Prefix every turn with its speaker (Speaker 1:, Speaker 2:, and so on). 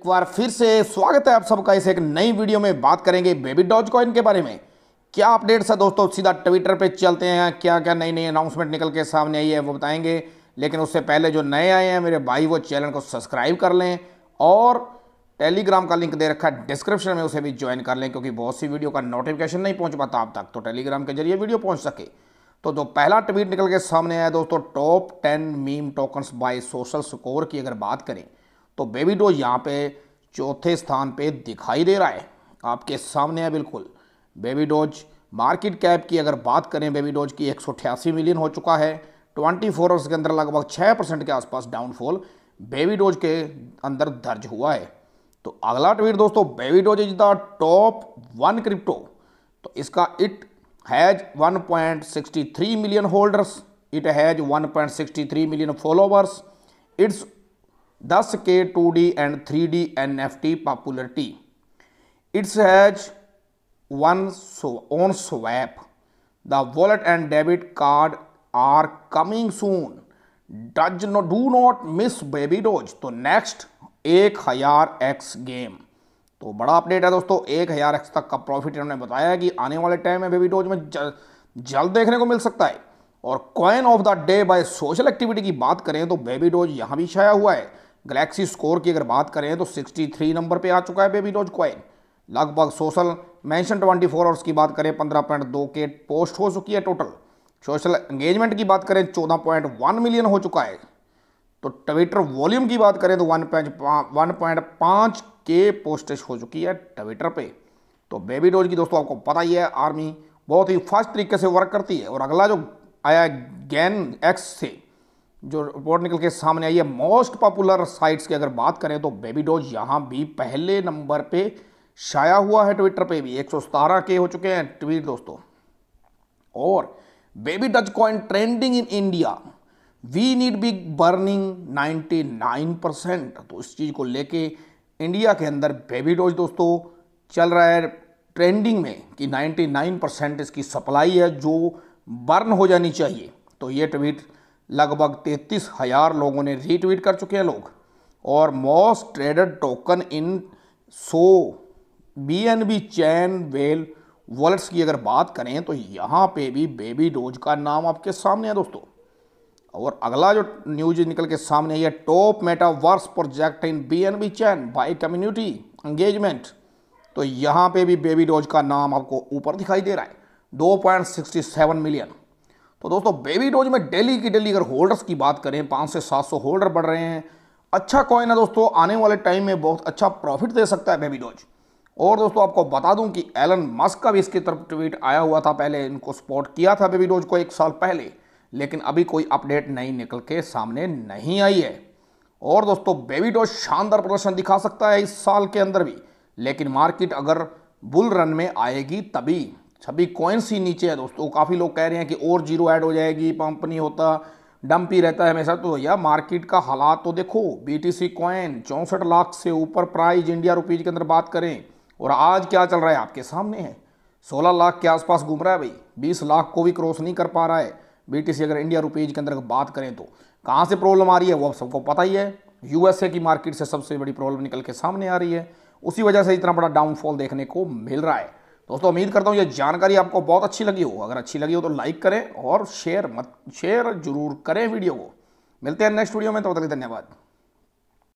Speaker 1: एक बार फिर से स्वागत है आप सबका इस एक नई वीडियो में बात करेंगे बेबी डॉज कॉइन के बारे में क्या अपडेट्स है दोस्तों सीधा ट्विटर पे चलते हैं क्या क्या नई नई अनाउंसमेंट निकल के सामने आई है वो बताएंगे लेकिन उससे पहले जो नए आए हैं मेरे भाई वो चैनल को सब्सक्राइब कर लें और टेलीग्राम का लिंक दे रखा है डिस्क्रिप्शन में उसे भी ज्वाइन कर लें क्योंकि बहुत सी वीडियो का नोटिफिकेशन नहीं पहुँच पाता आप तक तो टेलीग्राम के जरिए वीडियो पहुँच सके तो जो पहला ट्वीट निकल के सामने आया दोस्तों top ten meme tokens by social score की अगर बात करें तो बेबी डोज यहाँ पे चौथे स्थान पे दिखाई दे रहा है आपके सामने है बिल्कुल बेबी डोज मार्केट कैप की अगर बात करें बेबी डोज की एक मिलियन हो चुका है ट्वेंटी फोर आवर्स के अंदर लगभग छः परसेंट के आसपास डाउनफॉल बेबी डोज के अंदर दर्ज हुआ है तो अगला ट्वीट दोस्तों baby doge is the top one crypto तो इसका it has 1.63 million holders it has 1.63 million followers it's दस के 2D and 3D NFT popularity. It's has one own swap the wallet and debit card are coming soon does no do not miss baby doge तो next एक हजार x game तो बड़ा update है दोस्तों एक हजार एक्स तक का प्रॉफिट इन्होंने बताया है कि आने वाले टाइम में बेबी डोज में जल्द जल देखने को मिल सकता है और coin of the day by social activity की बात करें तो बेबी डोज यहां भी छाया हुआ है गलेक्सी स्कोर की अगर बात करें तो 63 नंबर पे आ चुका है बेबी डॉज क्वाइन लगभग सोशल मेंशन 24 आवर्स की बात करें 15.2 के पोस्ट हो चुकी है टोटल सोशल एंगेजमेंट की बात करें 14.1 मिलियन हो चुका है तो ट्विटर वॉल्यूम की बात करें तो वन वन पॉइंट पाँच के पोस्टेज हो चुकी है ट्विटर पे तो बेबी डोज की दोस्तों आपको पता ही है आर्मी बहुत ही फास्ट तरीके से वर्क करती है और अगला जो आया गैन एक्स से जो रिपोर्ट निकल के सामने आई है मोस्ट पॉपुलर साइट्स की अगर बात करें तो बेबी डोज यहाँ भी पहले नंबर पे शाया हुआ है ट्विटर पे भी एक के हो चुके हैं ट्वीट दोस्तों और baby doge coin trending in India we need be burning 99 percent तो इस चीज़ को लेके इंडिया के अंदर बेबी डोज दोस्तों चल रहा है ट्रेंडिंग में कि 99 परसेंट इसकी सप्लाई है जो बर्न हो जानी चाहिए तो ये ट्वीट लगभग तैंतीस हज़ार लोगों ने रीट्वीट कर चुके हैं लोग और most traded token in so B N B chain well wallets की अगर बात करें तो यहाँ पे भी बेबी डोज का नाम आपके सामने है दोस्तों और अगला जो न्यूज निकल के सामने आई है top metaverse project in B N B chain by community engagement तो यहाँ पे भी बेबी डोज का नाम आपको ऊपर दिखाई दे रहा है 2.67 मिलियन तो दोस्तों बेबी डोज में डेली की डेली अगर होल्डर्स की बात करें पाँच से सात सौ होल्डर बढ़ रहे हैं अच्छा कॉइन है दोस्तों आने वाले टाइम में बहुत अच्छा प्रॉफिट दे सकता है बेबी डोज और दोस्तों आपको बता दूं कि एलन मस्क का भी इसकी तरफ ट्वीट आया हुआ था पहले इनको सपोर्ट किया था बेबी डोज को एक साल पहले लेकिन अभी कोई अपडेट नहीं निकल के सामने नहीं आई है और दोस्तों बेबी डोज शानदार प्रदर्शन दिखा सकता है इस साल के अंदर भी लेकिन मार्केट अगर बुल रन में आएगी तभी छब्बीस कॉइन्स ही नीचे है दोस्तों काफ़ी लोग कह रहे हैं कि और जीरो ऐड हो जाएगी पंप नहीं होता डंप ही रहता है हमेशा तो या मार्केट का हालात तो देखो बी टी सी कॉइन चौंसठ लाख से ऊपर प्राइज इंडिया रुपीज के अंदर बात करें और आज क्या चल रहा है आपके सामने है सोलह लाख के आसपास घूम रहा है भाई बीस लाख को भी क्रॉस नहीं कर पा रहा है बी टी सी अगर इंडिया रुपीज के अंदर बात करें तो कहाँ से प्रॉब्लम आ रही है वो सबको पता ही है यूएसए की मार्केट से सबसे बड़ी प्रॉब्लम निकल के सामने आ रही है उसी वजह से इतना बड़ा डाउनफॉल देखने को मिल रहा है दोस्तों उम्मीद करता हूँ ये जानकारी आपको बहुत अच्छी लगी हो अगर अच्छी लगी हो तो लाइक करें और शेयर मत शेयर जरूर करें वीडियो को मिलते हैं नेक्स्ट वीडियो में तो तक धन्यवाद